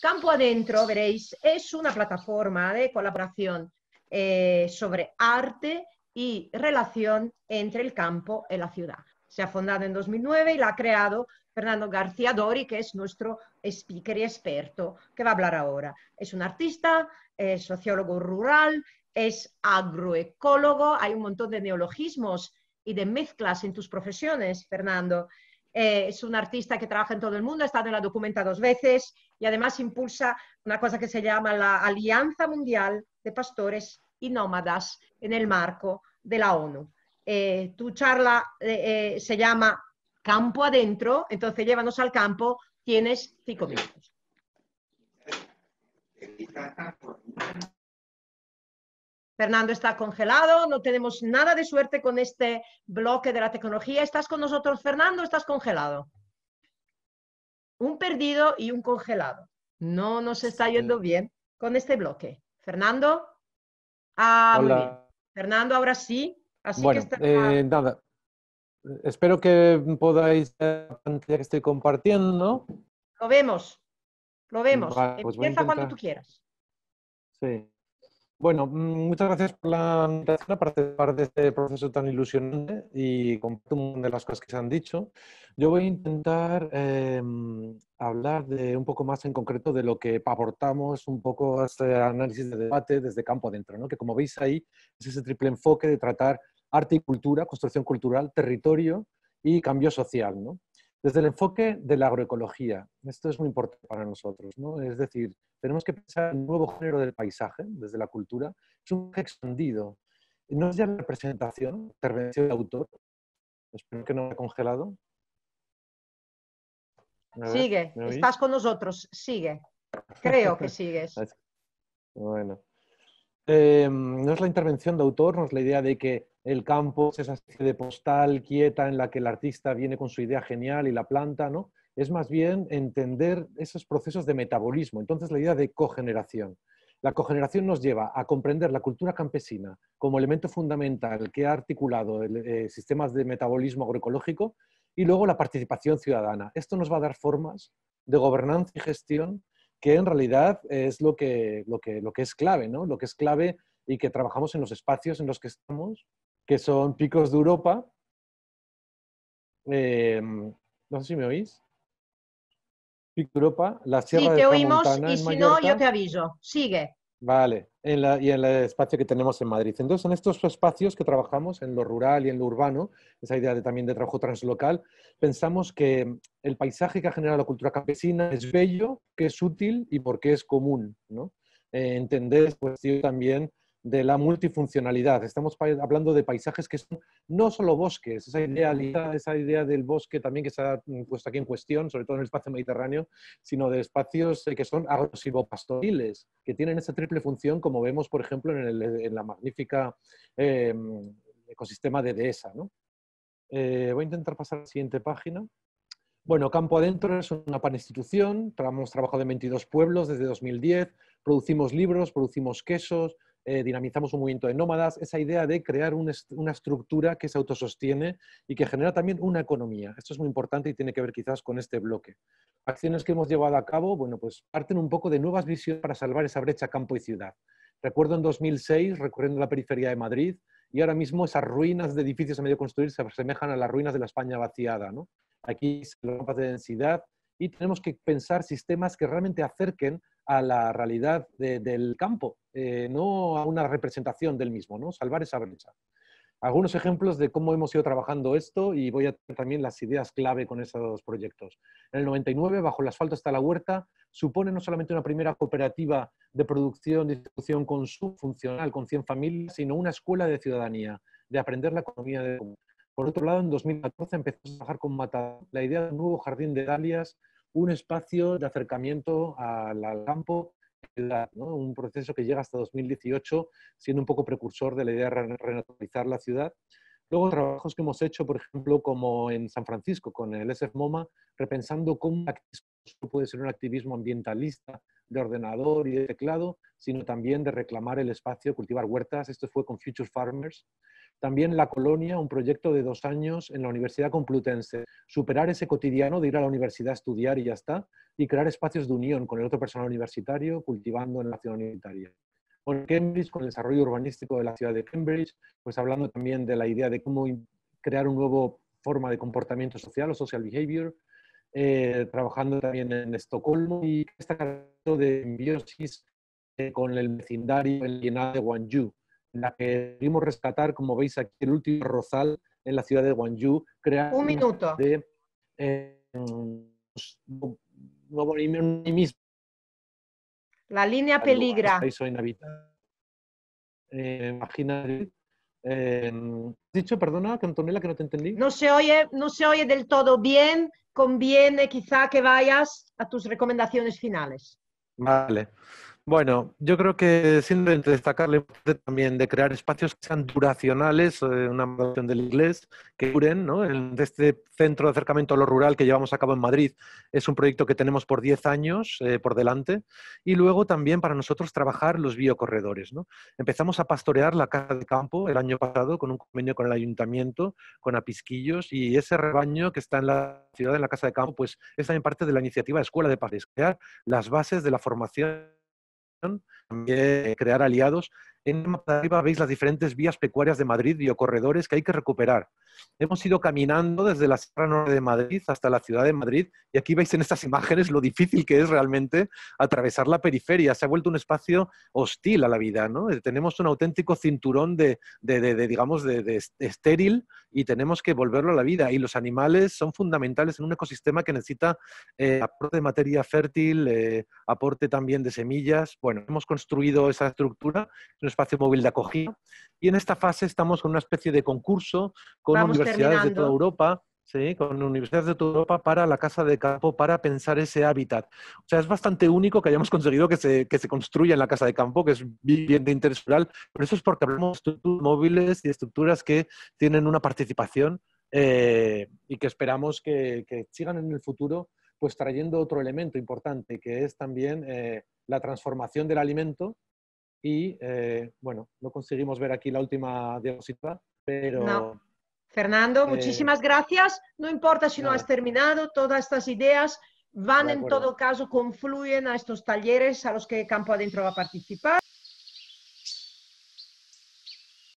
Campo Adentro, veréis, es una plataforma de colaboración eh, sobre arte y relación entre el campo y la ciudad. Se ha fundado en 2009 y la ha creado Fernando García Dori, que es nuestro speaker y experto, que va a hablar ahora. Es un artista, es sociólogo rural, es agroecólogo, hay un montón de neologismos y de mezclas en tus profesiones, Fernando. Eh, es un artista que trabaja en todo el mundo, ha estado en la documenta dos veces y además impulsa una cosa que se llama la Alianza Mundial de Pastores y Nómadas en el marco de la ONU. Eh, tu charla eh, se llama Campo Adentro, entonces llévanos al campo, tienes cinco minutos. Fernando está congelado, no tenemos nada de suerte con este bloque de la tecnología. ¿Estás con nosotros, Fernando? ¿Estás congelado? Un perdido y un congelado. No nos está yendo bien con este bloque. Fernando. Ah, Fernando, ahora sí. Así que está... Eh, nada. Espero que podáis ver la que estoy compartiendo. Lo vemos. Lo vemos. Pues Empieza cuando tú quieras. Sí. Bueno, mm, muchas gracias por la invitación a participar de este proceso tan ilusionante y con un de las cosas que se han dicho. Yo voy a intentar em, hablar de un poco más en concreto de lo que aportamos un poco a este análisis de debate desde campo adentro, ¿no? que como veis ahí es ese triple enfoque de tratar arte y cultura, construcción cultural, territorio y cambio social. ¿no? Desde el enfoque de la agroecología, esto es muy importante para nosotros, ¿no? Es decir, tenemos que pensar en un nuevo género del paisaje, desde la cultura, es un expandido. No es ya la presentación, intervención de autor, espero que no me ha congelado. sigue, estás con nosotros, sigue. Creo que sigues. bueno. Eh, no es la intervención de autor, no es la idea de que el campo es esa especie de postal quieta en la que el artista viene con su idea genial y la planta, ¿no? Es más bien entender esos procesos de metabolismo. Entonces, la idea de cogeneración. La cogeneración nos lleva a comprender la cultura campesina como elemento fundamental que ha articulado el, eh, eh, sistemas de metabolismo agroecológico y luego la participación ciudadana. Esto nos va a dar formas de gobernanza y gestión que en realidad es lo que, lo que es clave, ¿no? Lo que es clave y que trabajamos en los espacios en los que estamos que son Picos de Europa. Em, no sé si me oís. Picos de Europa, la Sierra sí, te oímos y si no, yo te aviso. Sigue. Vale, y en el espacio que tenemos en Madrid. Entonces, en estos espacios que trabajamos, en lo rural y en lo urbano, esa idea de, también de trabajo translocal, pensamos que el paisaje que ha generado la cultura campesina es bello, que es útil y porque es común. ¿no? Eh, pues entender pues, también de la multifuncionalidad. Estamos hablando de paisajes que son no solo bosques, esa idea, esa idea del bosque también que se ha mm, puesto aquí en cuestión, sobre todo en el espacio mediterráneo, sino de espacios eh, que son pastoriles que tienen esa triple función, como vemos, por ejemplo, en, el, en la magnífica em, ecosistema de dehesa. Eh, voy a intentar pasar a la siguiente página. Bueno, Campo Adentro es una paninstitución, hemos trabajo de 22 pueblos desde 2010, producimos libros, producimos quesos, eh, dinamizamos un movimiento de nómadas, esa idea de crear una estructura que se autosostiene y que genera también una economía. Esto es muy importante y tiene que ver quizás con este bloque. Acciones que hemos llevado a cabo, bueno, pues parten un poco de nuevas visiones para salvar esa brecha campo y ciudad. Recuerdo en 2006, recorriendo la periferia de Madrid, y ahora mismo esas ruinas de edificios a medio construir se asemejan a las ruinas de la España vaciada. ¿no? Aquí se mapas de densidad y tenemos que pensar sistemas que realmente acerquen a la realidad del campo, eh, no a una representación del mismo, ¿no? Salvar esa brecha. Algunos ejemplos de cómo hemos ido trabajando esto y voy a tener también las ideas clave con esos proyectos. En el 99, Bajo el asfalto está la huerta, supone no solamente una primera cooperativa de producción, distribución, consumo funcional con 100 familias, sino una escuela de ciudadanía, de aprender la economía de Por otro lado, en 2014 empezó a trabajar con Mata, la idea de un nuevo jardín de dalias, un espacio de acercamiento al campo un proceso que llega hasta 2018 siendo un poco precursor de la idea de renaturalizar la ciudad Luego trabajos que hemos hecho, por ejemplo, como en San Francisco con el SF repensando cómo puede ser un activismo ambientalista de ordenador y de teclado, sino también de reclamar el espacio, cultivar huertas. Esto fue con Future Farmers. También La Colonia, un proyecto de dos años en la Universidad Complutense. Superar ese cotidiano de ir a la universidad a estudiar y ya está, y crear espacios de unión con el otro personal universitario, cultivando en la ciudad unitaria con Cambridge, con el desarrollo urbanístico de la ciudad de Cambridge, pues hablando también de la idea de cómo crear un nuevo forma de comportamiento social o social behavior, eh, trabajando también en Estocolmo y esta de Biosis eh, con el vecindario el de Guangzhou, la que pudimos rescatar, como veis aquí, el último rosal en la ciudad de Guangzhou, crear un minuto de eh, pues, un, la línea peligra. es eh, imagina. Eh, dicho, perdona, Antonella, que no te entendí. No se oye, no se oye del todo bien. Conviene quizá que vayas a tus recomendaciones finales. Vale. Bueno, yo creo que siendo destacarle también de crear espacios que sean duracionales, eh, una versión del inglés, que duren, ¿no? este centro de acercamiento a lo rural que llevamos a cabo en Madrid es un proyecto que tenemos por 10 años eh, por delante y luego también para nosotros trabajar los biocorredores, ¿no? Empezamos a pastorear la casa de campo el año pasado con un convenio con el ayuntamiento, con Apisquillos y ese rebaño que está en la ciudad, en la casa de campo, pues es también parte de la iniciativa Escuela de Padres, crear las bases de la formación también eh, crear aliados en el de arriba veis las diferentes vías pecuarias de Madrid, corredores que hay que recuperar. Hemos ido caminando desde la Sierra Norte de Madrid hasta la ciudad de Madrid y aquí veis en estas imágenes lo difícil que es realmente atravesar la periferia. Se ha vuelto un espacio hostil a la vida, ¿no? Eh, tenemos un auténtico cinturón de, de, de, digamos, de estéril y tenemos que volverlo a la vida. Y los animales son fundamentales en un ecosistema que necesita eh, aporte de materia fértil, eh, aporte también de semillas. Bueno, hemos construido esa estructura, espacio móvil de acogida. Y en esta fase estamos con una especie de concurso con universidades de toda Europa. Sí, con universidades de toda Europa para la casa de campo, para pensar ese hábitat. O sea, es bastante único que hayamos conseguido que se, que se construya en la casa de campo, que es vivienda rural, pero eso es porque hablamos de móviles y estructuras que tienen una participación eh, y que esperamos que, que, sigan en el futuro, pues trayendo otro elemento importante, que es también eh, la transformación del alimento y eh, bueno, no conseguimos ver aquí la última diapositiva, pero... Fernando, eh, muchísimas gracias. No importa si no has terminado, todas estas ideas van en todo caso, confluyen a estos talleres a los que Campo Adentro va a participar.